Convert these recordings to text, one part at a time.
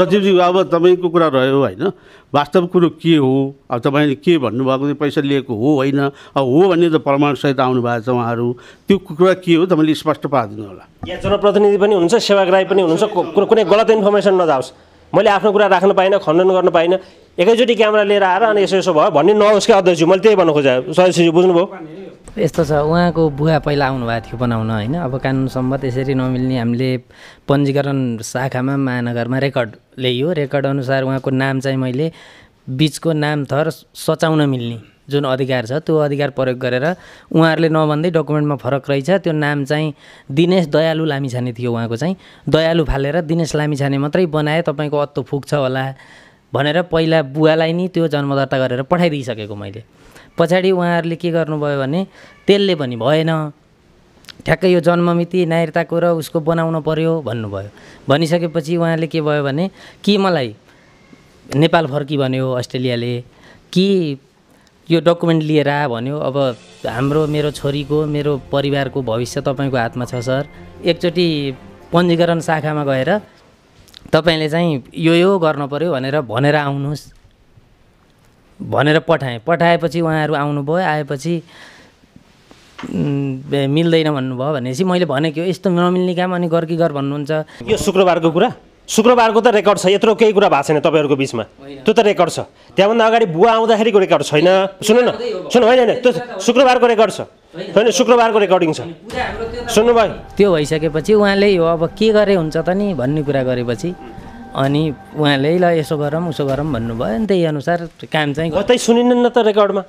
सचिवजी अब तपाईँको कुरा रह्यो होइन वास्तव कुरो के हो अब तपाईँले के भन्नुभएको पैसा लिएको हो होइन अब हो भन्ने त प्रमाणसहित आउनुभएको छ उहाँहरू त्यो कुरा के हो तपाईँले स्पष्ट पारिदिनु होला यहाँ जनप्रतिनिधि पनि हुनुहुन्छ सेवाग्राही पनि हुनुहुन्छ कुनै गलत इन्फर्मेसन नजाओस् मैले आफ्नो कुरा राख्न पाइनँ खण्डन गर्न पाइनँ एकैचोटि क्यामेरा लिएर आएर अनि यसो यसो भयो भन्ने नहोस् क्या अध्यक्षज्यू मैले त्यही भन्नु खोजेँ सदस्यजी बुझ्नुभयो यस्तो छ उहाँको बुवा पहिला आउनुभएको थियो बनाउन होइन अब कानुन सम्मत यसरी नमिल्ने हामीले पञ्जीकरण शाखामा महानगरमा रेकर्ड ल्याइयो रेकर्ड अनुसार उहाँको नाम चाहिँ मैले बिचको नाम थर सचाउन मिल्ने जुन अधिकार छ त्यो अधिकार प्रयोग गरेर उहाँहरूले नभन्दै डकुमेन्टमा फरक रहेछ त्यो नाम चाहिँ दिनेश दयालु लामिछाने थियो उहाँको चाहिँ दयालु फालेर दिनेश लामिछाने मात्रै बनाए तपाईँको अत्तो फुक्छ होला भनेर पहिला बुवालाई नि त्यो जन्मदर्ता गरेर पठाइदिइसकेको मैले पछाडि उहाँहरूले के गर्नुभयो भने त्यसले पनि भएन ठ्याक्कै यो जन्ममिति नायरताको र उसको बनाउनु पर्यो भन्नुभयो भनिसकेपछि उहाँले के भयो भने कि मलाई नेपाल फर्की भन्यो अस्ट्रेलियाले कि यो डकुमेन्ट लिएर आ भन्यो अब हाम्रो मेरो छोरीको मेरो परिवारको भविष्य तपाईँको हातमा छ सर एकचोटि पञ्जीकरण शाखामा गएर तपाईँले चाहिँ यो यो गर्नु पऱ्यो भनेर भनेर आउनुहोस् भनेर पठाएँ पठाएपछि उहाँहरू आउनुभयो आएपछि मिल्दैन भन्नुभयो भनेपछि मैले भने भनेको यस्तो नमिल्ने काम अनि गर कि गर भन्नुहुन्छ यो शुक्रबारको कुरा शुक्रबारको त रेकर्ड छ यत्रो केही कुरा भएको छैन तपाईँहरूको बिचमा त्यो त रेकर्ड छ त्यहाँभन्दा अगाडि बुवा आउँदाखेरिको रेकर्ड छैन सुन न सुन होइन होइन त्यो शुक्रबारको रेकर्ड छ होइन शुक्रबारको रेकर्डिङ छ सुन्नुभयो त्यो भइसकेपछि उहाँले यो अब के गरे हुन्छ त नि भन्ने कुरा गरेपछि अनि उहाँले ल यसो गरौँ उसो गरौँ भन्नुभयो नि त्यही अनुसार काम चाहिँ कतै सुनिन्न त रेकर्डमा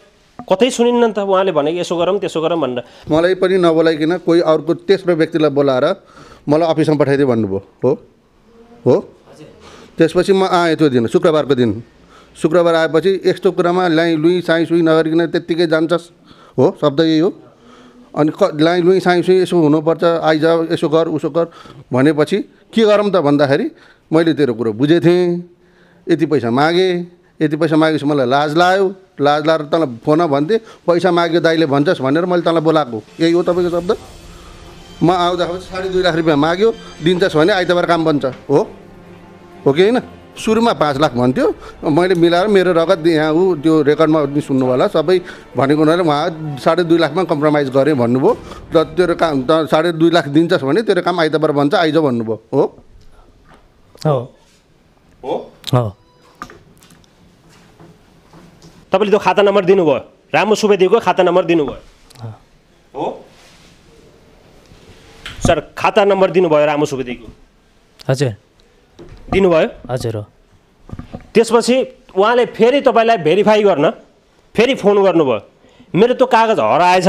कतै सुनिन्न नि त उहाँले भने यसो गरौँ त्यसो गरौँ भनेर मलाई पनि नबोलाइकन कोही अर्को तेस्रो व्यक्तिलाई बोलाएर मलाई अफिसमा पठाइदियो भन्नुभयो हो हो त्यसपछि म आएँ त्यो दिन शुक्रबारको दिन शुक्रबार आएपछि यस्तो कुरामा लाइ लुई साई सुई नगरिकन त्यत्तिकै जान्छस् हो शब्द यही हो अनि क लाइ लुई साई सुई यसो हुनुपर्छ आइज यसो गर उसो गर भनेपछि के गरौँ त भन्दाखेरि मैले तेरो कुरो बुझेको थिएँ यति पैसा मागेँ यति पैसा मागेपछि मलाई लाज लाग्यो लाज लाएर तँलाई फोन भन्थेँ पैसा माग्यो दाइले भन्छस् भनेर मैले तँलाई बोलाएको यही हो तपाईँको शब्द म आउँदाखेरि साढे दुई लाख रुपियाँ माग्यो दिन्छस् भने आइतबार काम बन्छ हो हो कि होइन सुरुमा पाँच लाख भन्थ्यो मैले मिलाएर मेरो रगत यहाँ ऊ त्यो रेकर्डमा पनि सुन्नु होला सबै भनेको हुनाले उहाँ साढे दुई लाखमा कम्प्रोमाइज गरेँ भन्नुभयो र तेरो काम त साढे दुई लाख दिन्छस् भने तेरो काम आइतबार भन्छ आइज भन्नुभयो हो हो हो हो तपाईँले त्यो खाता नम्बर दिनुभयो रामु सुवेदीको खाता नम्बर दिनुभयो हो सर खाता नम्बर दिनुभयो रामु सुवेदीको हजुर दिनुभयो हजुर हो त्यसपछि उहाँले फेरि तपाईँलाई भेरिफाई गर्न फेरि फोन गर्नुभयो मेरो त्यो कागज हराएछ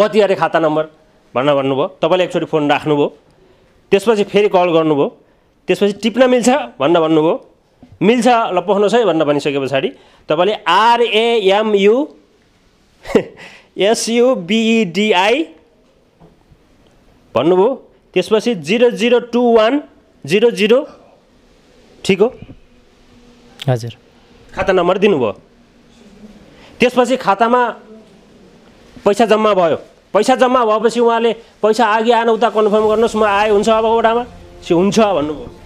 कति अरे खाता नम्बर भन्न भन्नुभयो तपाईँले एकचोटि फोन राख्नुभयो त्यसपछि फेरि कल गर्नुभयो त्यसपछि टिप्न मिल्छ भन्न भन्नुभयो मिल्छ ल पोख्नुहोस् है भन्न भनिसके पछाडि तपाईँले आरएएमयु एसयुबिइडिआई e भन्नुभयो त्यसपछि zero zero two one zero zero ठिक हो हजुर खाता नम्बर दिनुभयो त्यसपछि खातामा पैसा जम्मा भयो पैसा जम्मा भएपछि उहाँले पैसा अघि आएन उता कन्फर्म गर्नुहोस् म आए हुन्छ अब ओडामा हुन्छ भन्नुभयो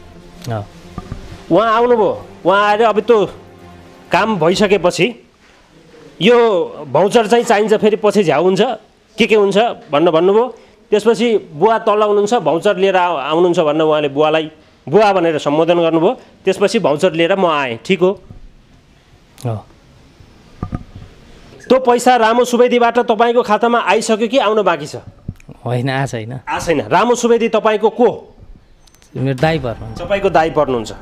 उहाँ आउनुभयो उहाँ आएर अब त्यो काम भइसकेपछि यो भाउचर चाहिँ चाहिन्छ फेरि पछि झ्याउ हुन्छ के के हुन्छ भन्न भन्नुभयो त्यसपछि बुवा तल हुनुहुन्छ भाउचर लिएर आउनुहुन्छ भन्न उहाँले बुवालाई बुवा भनेर सम्बोधन गर्नुभयो त्यसपछि भाउचर लिएर म आएँ ठिक हो त्यो पैसा रामो सुवेदीबाट तपाईँको खातामा आइसक्यो कि आउनु बाँकी छ होइन आएको छैन आएको छैन रामो सुवेदी तपाईँको को मेरो दाई पर्नुहुन्छ तपाईँको दाई पर्नुहुन्छ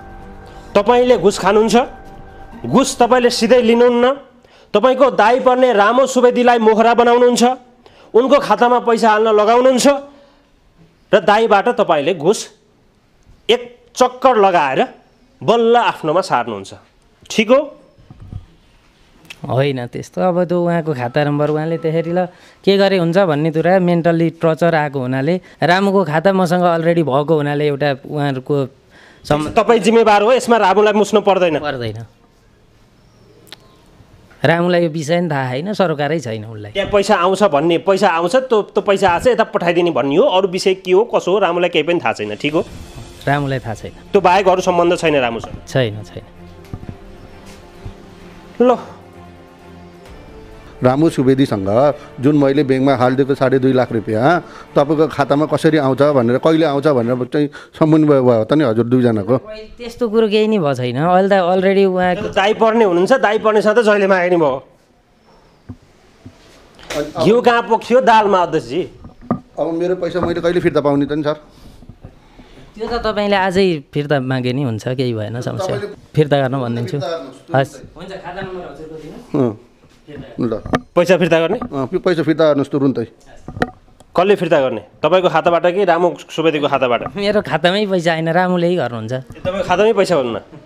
तपाईँले घुस खानुहुन्छ घुस तपाईँले सिधै लिनुहुन्न तपाईँको दाई पर्ने रामो सुवेदीलाई मोहरा बनाउनुहुन्छ उनको खातामा पैसा हाल्न लगाउनुहुन्छ र दाईबाट तपाईँले घुस एक चक्कर लगाएर बल्ल आफ्नोमा सार्नुहुन्छ ठिक हो होइन त्यस्तो अब त्यो उहाँको खाता नम्बर उहाँले त्यसरी ल के गरे हुन्छ भन्ने कुरा मेन्टल्ली टर्चर आएको हुनाले रामुको खाता मसँग अलरेडी भएको हुनाले एउटा उहाँहरूको तपाईँ जिम्मेवार हो यसमा रामुलाई मुस्नु पर्दैन पर्दैन रामुलाई यो विषय नि थाहा होइन सरकारै छैन उसलाई त्यहाँ पैसा आउँछ भन्ने पैसा आउँछ त्यो त्यो पैसा आएछ यता पठाइदिने भन्ने हो अरू विषय के हो कसो हो रामुलाई केही पनि थाहा छैन ठिक हो रामुलाई थाहा छैन त्यो बाहेक अरू सम्बन्ध छैन रामुसँग छैन छैन ल रामु सुवेदीसँग जुन मैले ब्याङ्कमा हालिदिएको साढे दुई लाख रुपियाँ तपाईँको खातामा कसरी आउँछ भनेर कहिले आउँछ भनेर चाहिँ समन्वय भयो त नि हजुर दुईजनाको त्यस्तो कुरो केही नै भएको छैन अहिले त अलरेडी उहाँ दाइ पर्ने हुनुहुन्छ दाइ पर्ने साथै जहिले माग्ने भयो घिउ कहाँ पोख्यो दालमा अध्यक्षजी अब मेरो पैसा मैले कहिले फिर्ता पाउने त नि सर त्यो त तपाईँले आजै फिर्ता मागे नि हुन्छ केही भएन समस्या फिर्ता गर्न भनिदिन्छु हस् हुन्छ ल पैसा फिर्ता गर्ने पैसा फिर्ता गर्नुहोस् तुरुन्तै कसले फिर्ता गर्ने तपाईँको खाताबाट कि रामु सुवेदीको खाताबाट मेरो खातामै पैसा आएन रामुले गर्नुहुन्छ तपाईँको खातामै पैसा हुन्न